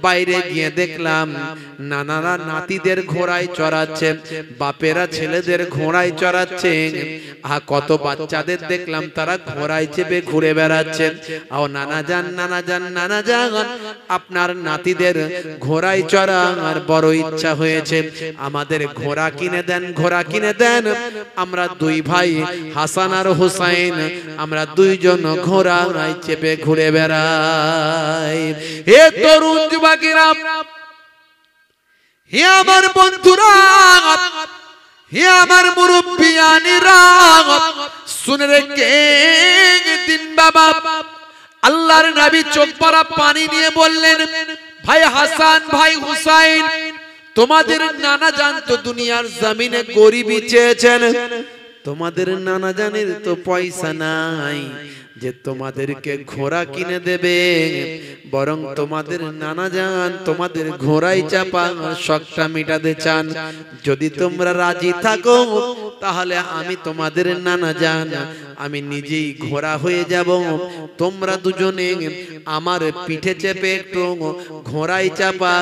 [SPEAKER 1] বাইরে গিয়ে দেখলাম নানারা নাতিদের ঘোড়ায় চড়াচ্ছে বাপেরা ছেলেদের ঘোড়ায় চড়াচ্ছে আর কত বাচ্চাদের দেখলাম তারা ঘোড়ায় চেপে ঘুরে বেড়াচ্ছে আও নানা যান নানা যান নানা যান আপনার নাতিদের ঘোড়ায় চড়া আর বড় ইচ্ছা হয়েছে আমাদের ঘোড়া কিনে দেন ঘোড়া কিনে দেন আমরা দুই ভাই হাসান আর হোসাইন আমরা দুইজন ঘোড়ায় চেপে ঘুরে বেড়া তরুণ যুবকেরা হে আমার বন্ধুরা হে আমার শুনে রেখে দিন বাবা আল্লাহর নাবি চোখ পরা পানি নিয়ে বললেন ভাই হাসান ভাই হুসাইন তোমাদের নানা জান তো দুনিয়ার জমিনে গরিবি চেয়েছেন তোমাদের নানা জানের তো পয়সা নাই যে তোমাদেরকে ঘোড়া কিনে দেবে বরং তোমাদের নানা যান তোমাদের ঘোড়াই চাপা শখটা মেটাতে চান যদি তোমরা রাজি থাকো তাহলে আমি তোমাদের নানা যান আমি নিজেই ঘোড়া হয়ে যাব তোমরা দুজনে আমার পিঠে চেপে একটু ঘোড়াই চাপা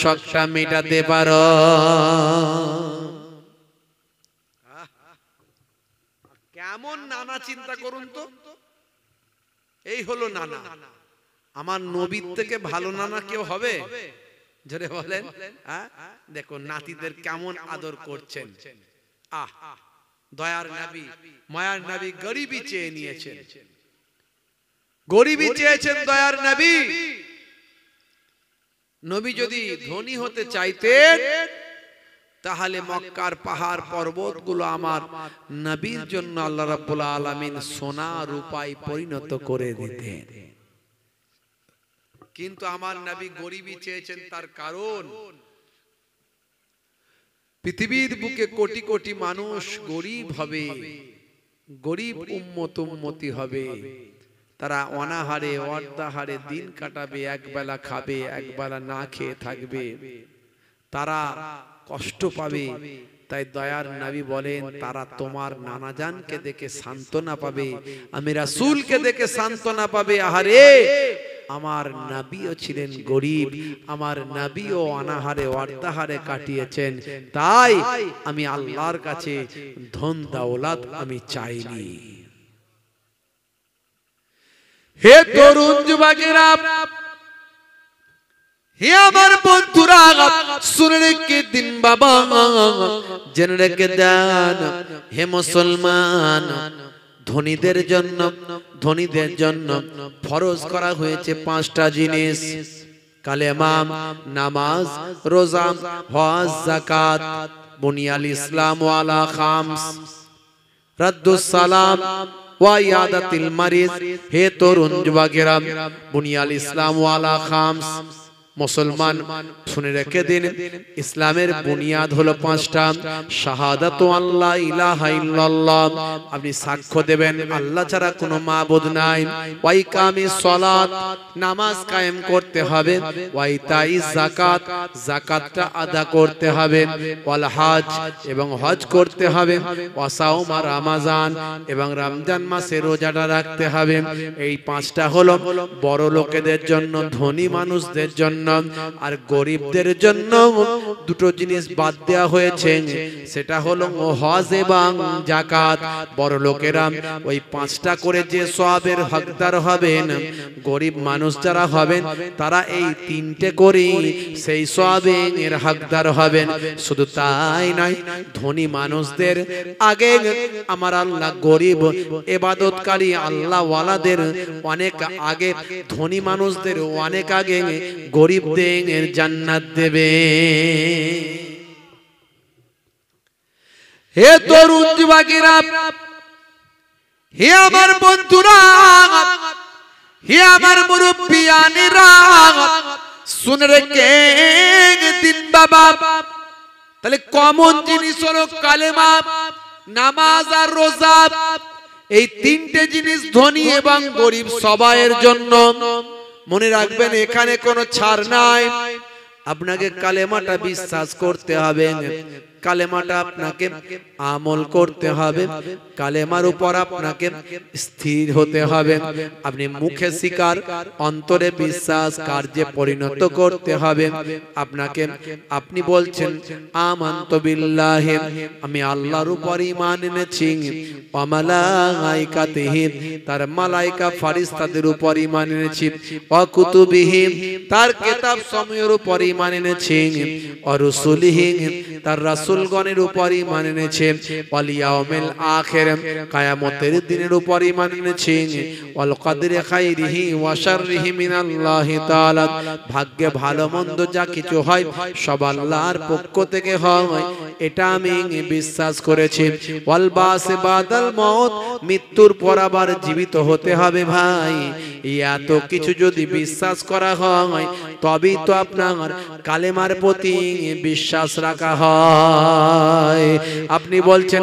[SPEAKER 1] শখটা মেটাতে পারো কেমন নানা চিন্তা করুন তো এই হলো নানা আমার নবীর থেকে ভালো নানা কেউ হবে ধরে বলেন হ্যাঁ? দেখো নাতিদের কেমন আদর করছেন আহ দয়ার নাবি মায়ার নাবি গরিবই চেয়ে নিয়েছেন গরিবই চেয়েছেন দয়ার নাবি নবী যদি ধনী হতে চাইতেন তাহলে মক্কার পাহাড় পর্বত গুলো আমার নবীর জন্য আল্লাহ রাব্বুল আলামিন সোনা রূপায় পরিণত করে দিতেন কিন্তু আমার নবী গরিবই চেয়েছেন তার কারণ পৃথিবীর বুকে কোটি কোটি মানুষ গরিব হবে গরিব উম্মত উম্মতি হবে তারা অনাহারে অর্ধাহারে দিন কাটাবে একবেলা খাবে একবেলা না খেয়ে থাকবে তারা কষ্ট পাবে তাই দয়ার নাবি বলেন তারা তোমার নানা জানকে দেখে সান্ত্বনা পাবে আমি রাসুলকে দেখে সান্ত্বনা পাবে আহারে আমার নাবিও ছিলেন গরিব আমার নাবিও অনাহারে অর্ধাহারে কাটিয়েছেন তাই আমি আল্লাহর কাছে ধন দাওলাত আমি চাইনি হে তরুণ যুবকেরা হে আমার বন্ধুরা শুনে রেখে দিন বাবা জেনে রেখে দেন হে মুসলমান ধনীদের জন্য ধনীদের জন্য ফরজ করা হয়েছে পাঁচটা জিনিস কালেমাম নামাজ রোজা হজ জাকাত বুনিয়াল ইসলাম ওয়ালা খামস রাদ্দুস সালাম ওয়াইয়াদাতিল মারিজ হে তরুণ যুবকেরা বুনিয়াল ইসলাম ওয়ালা খামস মুসলমান শুনে রেখে দিন ইসলামের বুনিয়াদ হলো পাঁচটা শাহাদাত আল্লাহ ইলাহা ইল্লাল্লাহ আপনি সাক্ষ্য দেবেন আল্লাহ ছাড়া কোনো মাবুদ নাই ওয়াই কামি সালাত নামাজ কায়েম করতে হবে ওয়াই তাই যাকাত যাকাতটা আদা করতে হবে ওয়াল হজ এবং হজ করতে হবে আর রামাজান এবং রমজান মাসে রোজাটা রাখতে হবে এই পাঁচটা হলো বড় লোকেদের জন্য ধনী মানুষদের জন্য আর গরিবদের জন্য দুটো জিনিস বাদ দেওয়া হয়েছে সেটা হলো হজ এবং জাকাত বড় লোকেরা ওই পাঁচটা করে যে সবের হকদার হবেন গরিব মানুষ যারা হবেন তারা এই তিনটে করেই সেই এর হকদার হবেন শুধু তাই নয় ধনী মানুষদের আগে আমার আল্লাহ গরিব এবাদতকারী আল্লাহওয়ালাদের অনেক আগে ধনী মানুষদের অনেক আগে গরিব গরিব গরিবদের জান্নাত দেবে হে তরুণ যুবকেরা হে আমার বন্ধুরা হে আমার মুরব্বিয়ানেরা শুনে রেখে দিন বাবা তাহলে কমন জিনিস হলো কালেমা নামাজ আর রোজা এই তিনটে জিনিস ধনী এবং গরিব সবাইয়ের জন্য মনে রাখবেন এখানে কোনো ছাড় নাই আপনাকে কালেমাটা বিশ্বাস করতে হবে কালেমাটা আপনাকে আমল করতে হবে কালেমার উপর আপনাকে স্থির হতে হবে আপনি মুখে শিকার অন্তরে বিশ্বাস কার্যে পরিণত করতে হবে আপনাকে আপনি বলছেন আমান্ত বিল্লাহে আমি আল্লাহর উপর ইমান এনেছি অমালাইকাতিহি তার মালাইকা ফারিস্তাদের উপর ইমান এনেছি অকুতুবিহি তার কেতাব সময়ের উপর ইমান এনেছি অরুসুলিহি তার রাসূল রাসুলগণের উপরই মানে এনেছে ওয়াল ইয়াউমিল আখির কিয়ামতের দিনের উপরই মানে এনেছে ওয়াল কদরি খাইরিহি ওয়া শাররিহি মিনাল্লাহি তাআলা ভাগ্য ভালো মন্দ যা কিছু হয় সব আল্লাহর পক্ষ থেকে হয় এটা আমি বিশ্বাস করেছি ওয়াল বাসে বাদাল মউত মৃত্যুর পর আবার জীবিত হতে হবে ভাই এত কিছু যদি বিশ্বাস করা হয় তবেই তো আপনার কালেমার প্রতি বিশ্বাস রাখা হয় আপনি বলছেন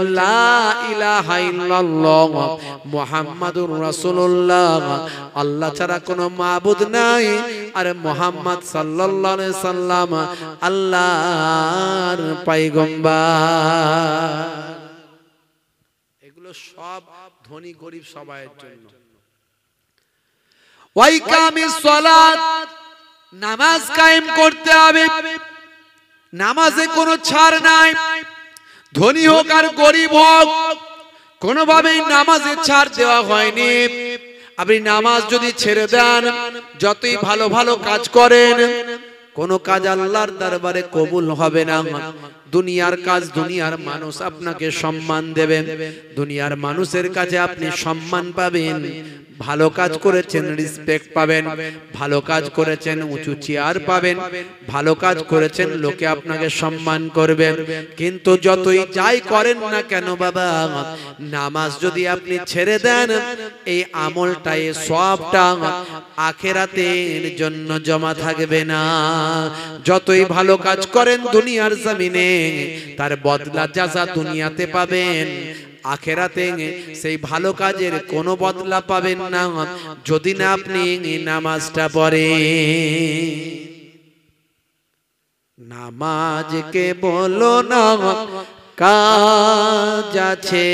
[SPEAKER 1] আল্লাহ ছাড়া কোন মাবুদ নাই আরে মোহাম্মদ সাল্লাম আল্লাহ পয়গম্বর এগুলো সব ধনী গরিব সবাই নামাজ কায়েম করতে হবে নামাজে কোনো ছাড় নাই ধনী হোক আর গরিব হোক কোনোভাবেই নামাজে ছাড় দেওয়া হয়নি আপনি নামাজ যদি ছেড়ে দেন যতই ভালো ভালো কাজ করেন কোন কাজ আল্লাহর দরবারে কবুল হবে না দুনিয়ার কাজ দুনিয়ার মানুষ আপনাকে সম্মান দেবে দুনিয়ার মানুষের কাছে আপনি সম্মান পাবেন ভালো কাজ করেছেন রিসপেক্ট পাবেন ভালো কাজ করেছেন উঁচু চেয়ার পাবেন ভালো কাজ করেছেন লোকে আপনাকে সম্মান করবে কিন্তু যতই যাই করেন না কেন বাবা নামাজ যদি আপনি ছেড়ে দেন এই আমলটা এই সবটা আখেরাতের জন্য জমা থাকবে না যতই ভালো কাজ করেন দুনিয়ার জমিনে তার বদলা যা যা দুনিয়াতে পাবেন আখেরাতে সেই ভালো কাজের কোনো বদলা পাবেন না যদি না আপনি নামাজটা পড়ে নামাজকে বলো না কাজ আছে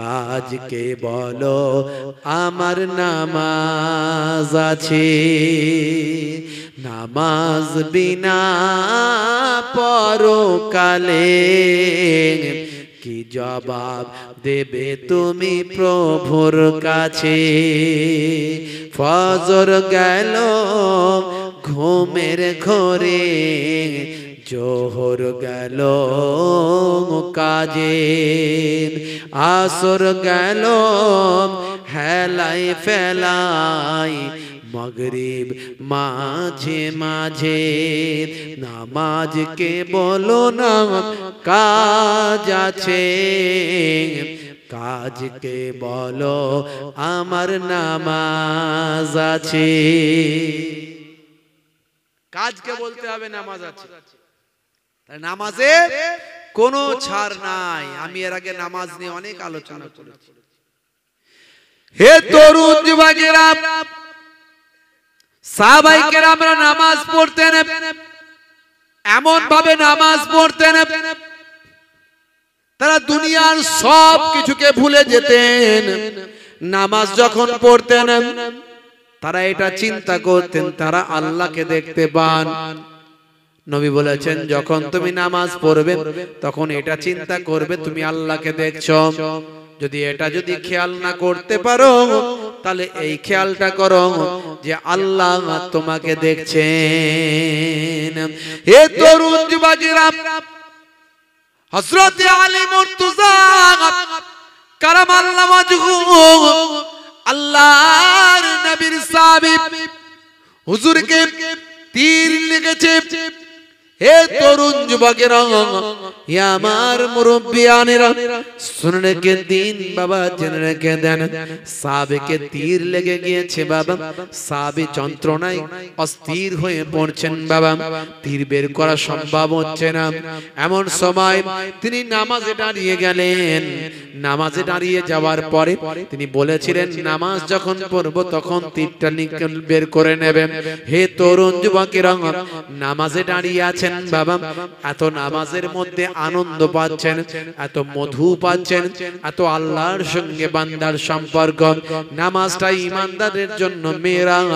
[SPEAKER 1] কাজকে বলো আমার নামাজ আছে নামাজ বিনা পরকালে কি জবাব দেবে তুমি প্রভুর কাছে ফজর গেল ঘুমের ঘরে জোহর গেল কাজে আসর গেল হেলাই ফেলাই মগরিব মাঝে মাঝে নামাজকে বলো না কাজ আছে কাজকে বলো আমার নামাজ আছে কাজকে বলতে হবে নামাজ আছে নামাজে
[SPEAKER 2] কোন ছাড়
[SPEAKER 1] নাই আমি এর আগে নামাজ নিয়ে অনেক আলোচনা করেছি হে তরুণ আমরা নামাজ পড়তেন এমন ভাবে নামাজ পড়তেন তারা দুনিয়ার সব কিছুকে ভুলে যেতেন নামাজ যখন পড়তেন তারা এটা চিন্তা করতেন তারা আল্লাহকে দেখতে পান নবী বলেছেন যখন তুমি নামাজ পড়বে তখন এটা চিন্তা করবে তুমি আল্লাহকে দেখছ যদি এটা যদি খেয়াল না করতে পারো তাহলে এই খেয়ালটা করো যে আল্লাহ তোমাকে দেখছেন এ তরুণ যুবাজিরা হযরত আলী মুর্তজা কারাম আল্লাহ আল্লাহর নবীর সাহাবী হুজুরকে তীর লেগেছে হে তরুণ যুবকেরা হে আমার মুরব্বিয়ানেরা শুনে রেখে দিন বাবা জেনে রেখে দেন সাবেকে তীর লেগে গিয়েছে বাবা সাবে যন্ত্রণায় অস্থির হয়ে পড়ছেন বাবা তীর বের করা সম্ভব হচ্ছে না এমন সময় তিনি নামাজে দাঁড়িয়ে গেলেন নামাজে দাঁড়িয়ে যাওয়ার পরে তিনি বলেছিলেন নামাজ যখন পড়বো তখন তীরটা বের করে নেবেন হে তরুণ যুবকের নামাজে দাঁড়িয়ে আছে পাচ্ছেন বাবা এত নামাজের মধ্যে আনন্দ পাচ্ছেন এত মধু পাচ্ছেন এত আল্লাহর সঙ্গে বান্দার সম্পর্ক নামাজটা ইমানদারের জন্য মেরাজ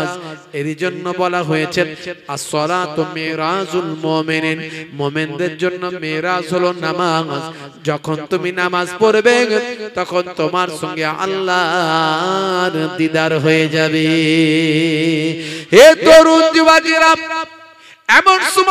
[SPEAKER 1] এর জন্য বলা হয়েছে তো মেরাজুল মোমেন মোমেনদের জন্য মেরাজ হলো নামাজ যখন তুমি নামাজ পড়বে তখন তোমার সঙ্গে আল্লাহ দিদার হয়ে যাবে হে তরুণ যুবকেরা এমন সময়